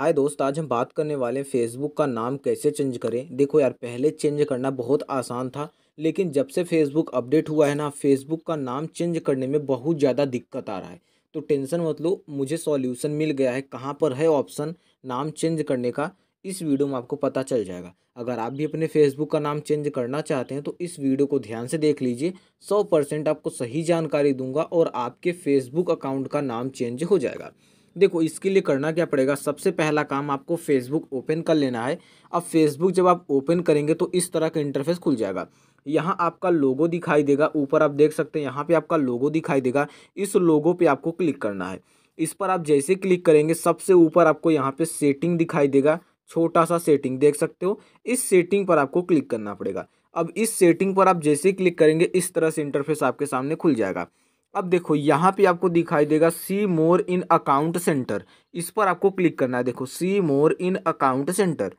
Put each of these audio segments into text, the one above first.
हाय दोस्त आज हम बात करने वाले हैं फेसबुक का नाम कैसे चेंज करें देखो यार पहले चेंज करना बहुत आसान था लेकिन जब से फेसबुक अपडेट हुआ है ना फेसबुक का नाम चेंज करने में बहुत ज़्यादा दिक्कत आ रहा है तो टेंशन मत लो मुझे सॉल्यूशन मिल गया है कहाँ पर है ऑप्शन नाम चेंज करने का इस वीडियो में आपको पता चल जाएगा अगर आप भी अपने फेसबुक का नाम चेंज करना चाहते हैं तो इस वीडियो को ध्यान से देख लीजिए सौ परसेंट आपको सही जानकारी दूंगा और आपके फेसबुक अकाउंट का नाम चेंज हो जाएगा देखो इसके लिए करना क्या पड़ेगा सबसे पहला काम आपको फेसबुक ओपन कर लेना है अब फेसबुक जब आप ओपन करेंगे तो इस तरह का इंटरफेस खुल जाएगा यहाँ आपका लोगो दिखाई देगा ऊपर आप देख सकते हैं यहाँ पे आपका लोगो दिखाई देगा इस लोगो पे आपको क्लिक करना है इस पर आप जैसे क्लिक करेंगे सबसे ऊपर आपको यहाँ पे सेटिंग दिखाई देगा छोटा सा सेटिंग देख सकते हो इस सेटिंग पर आपको क्लिक करना पड़ेगा अब इस सेटिंग पर आप जैसे क्लिक करेंगे इस तरह से इंटरफेस आपके सामने खुल जाएगा अब देखो यहाँ पे आपको दिखाई देगा सी मोर इन अकाउंट सेंटर इस पर आपको क्लिक करना है देखो सी मोर इन अकाउंट सेंटर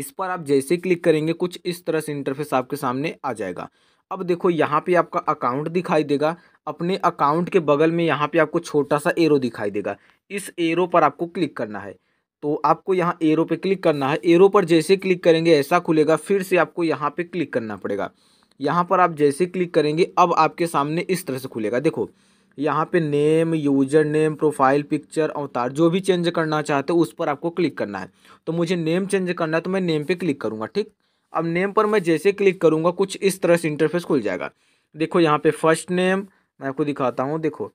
इस पर आप जैसे क्लिक करेंगे कुछ इस तरह से इंटरफेस आपके सामने आ जाएगा अब देखो यहाँ पे आपका अकाउंट दिखाई देगा अपने अकाउंट के बगल में यहाँ पे आपको छोटा सा एरो दिखाई देगा इस एरो पर आपको क्लिक करना है तो आपको यहाँ एरो पे क्लिक करना है एरो पर जैसे क्लिक करेंगे ऐसा खुलेगा फिर से आपको यहाँ पे क्लिक करना पड़ेगा यहाँ पर आप जैसे क्लिक करेंगे अब आपके सामने इस तरह से खुलेगा देखो यहाँ पे name user name profile picture अवतार जो भी चेंज करना चाहते हो उस पर आपको क्लिक करना है तो मुझे नेम चेंज करना है तो मैं नेम पे क्लिक करूँगा ठीक अब नेम पर मैं जैसे क्लिक करूँगा कुछ इस तरह से इंटरफेस खुल जाएगा देखो यहाँ पे फर्स्ट नेम मैं आपको दिखाता हूँ देखो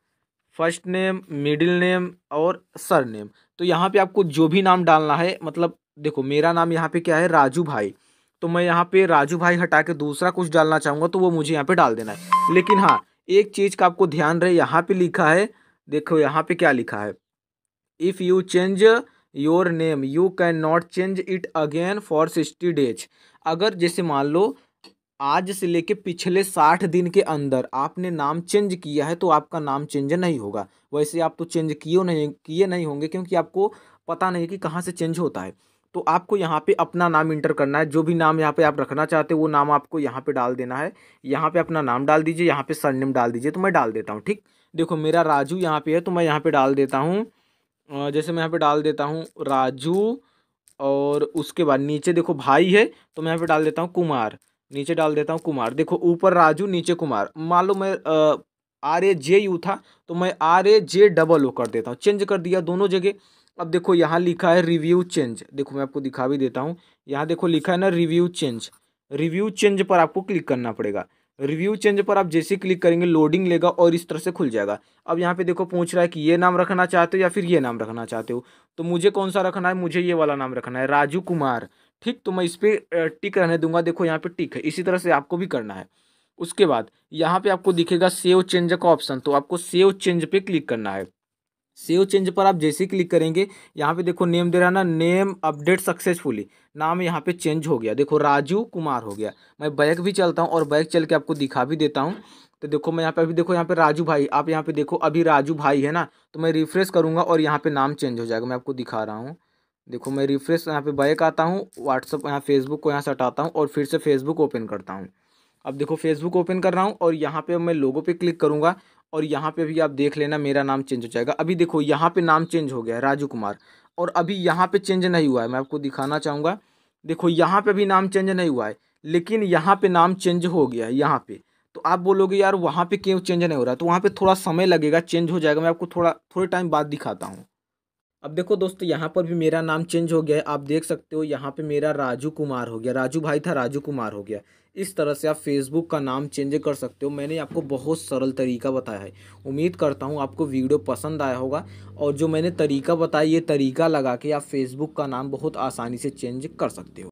फर्स्ट नेम मिडिल नेम और सर नेम तो यहाँ पर आपको जो भी नाम डालना है मतलब देखो मेरा नाम यहाँ पर क्या है राजू भाई तो मैं यहाँ पे राजू भाई हटा के दूसरा कुछ डालना चाहूँगा तो वो मुझे यहाँ पे डाल देना है लेकिन हाँ एक चीज़ का आपको ध्यान रहे यहाँ पे लिखा है देखो यहाँ पे क्या लिखा है if you change your name you can not change it again for sixty days अगर जैसे मान लो आज से लेके पिछले साठ दिन के अंदर आपने नाम चेंज किया है तो आपका नाम चेंज नहीं होगा वैसे आप तो चेंज किए नहीं किए नहीं होंगे क्योंकि आपको पता नहीं कि कहाँ से चेंज होता है तो आपको यहाँ पे अपना नाम इंटर करना है जो भी नाम यहाँ पे आप रखना चाहते हो वो नाम आपको यहाँ पे डाल देना है यहाँ पे अपना नाम डाल दीजिए यहाँ पे सरनेम डाल दीजिए तो मैं डाल देता हूँ ठीक देखो मेरा राजू यहाँ पे है तो मैं यहाँ पे डाल देता हूँ जैसे मैं यहाँ पे डाल देता हूँ राजू और उसके बाद नीचे देखो भाई है तो मैं यहाँ पे डाल देता हूँ कुमार नीचे डाल देता हूँ कुमार देखो ऊपर राजू नीचे कुमार मान लो मैं आर ए जे यू था तो मैं R A J double O कर देता हूँ चेंज कर दिया दोनों जगह अब देखो यहाँ लिखा है रिव्यू चेंज देखो मैं आपको दिखा भी देता हूँ यहाँ देखो लिखा है ना रिव्यू चेंज रिव्यू चेंज पर आपको क्लिक करना पड़ेगा रिव्यू चेंज पर आप जैसे क्लिक करेंगे लोडिंग लेगा और इस तरह से खुल जाएगा अब यहाँ पे देखो पूछ रहा है कि ये नाम रखना चाहते हो या फिर ये नाम रखना चाहते हो तो मुझे कौन सा रखना है मुझे ये वाला नाम रखना है राजू कुमार ठीक तो मैं इस पर टिक रहने दूंगा देखो यहाँ पे टिक है इसी तरह से आपको भी करना है उसके बाद यहाँ पे आपको दिखेगा सेव चेंज का ऑप्शन तो आपको सेव चेंज पे क्लिक करना है सेव चेंज पर आप जैसे ही क्लिक करेंगे यहाँ पे देखो नेम दे रहा ना नेम अपडेट सक्सेसफुली नाम यहाँ पे चेंज हो गया देखो राजू कुमार हो गया मैं बैक भी चलता हूँ और बैक चल के आपको दिखा भी देता हूँ तो देखो मैं यहाँ पे अभी देखो यहाँ पे राजू भाई आप यहाँ पे देखो अभी राजू भाई है ना तो मैं रिफ्रेश करूँगा और यहाँ पर नाम चेंज हो जाएगा मैं आपको दिखा रहा हूँ देखो मैं रिफ्रेश यहाँ पे बैक आता हूँ व्हाट्सअप यहाँ फेसबुक को यहाँ से हटाता हूँ और फिर से फेसबुक ओपन करता हूँ अब देखो फेसबुक ओपन कर रहा हूँ और यहाँ पे मैं लोगो पे क्लिक करूँगा और यहाँ पे भी आप देख लेना मेरा नाम चेंज हो जाएगा अभी देखो यहाँ पे नाम चेंज हो गया है राजू कुमार और अभी यहाँ पे चेंज नहीं हुआ है मैं आपको दिखाना चाहूँगा देखो यहाँ पे भी नाम चेंज नहीं हुआ है लेकिन यहाँ पे नाम चेंज हो गया है यहाँ पे तो आप बोलोगे यार वहाँ पे क्यों चेंज नहीं हो रहा तो वहाँ पर थोड़ा समय लगेगा चेंज हो जाएगा मैं आपको थोड़ा थोड़े टाइम बाद दिखाता हूँ अब देखो दोस्तों यहाँ पर भी मेरा नाम चेंज हो गया है आप देख सकते हो यहाँ पे मेरा राजू कुमार हो गया राजू भाई था राजू कुमार हो गया इस तरह से आप फेसबुक का नाम चेंज कर सकते हो मैंने आपको बहुत सरल तरीका बताया है उम्मीद करता हूँ आपको वीडियो पसंद आया होगा और जो मैंने तरीका बताया ये तरीका लगा के आप फेसबुक का नाम बहुत आसानी से चेंज कर सकते हो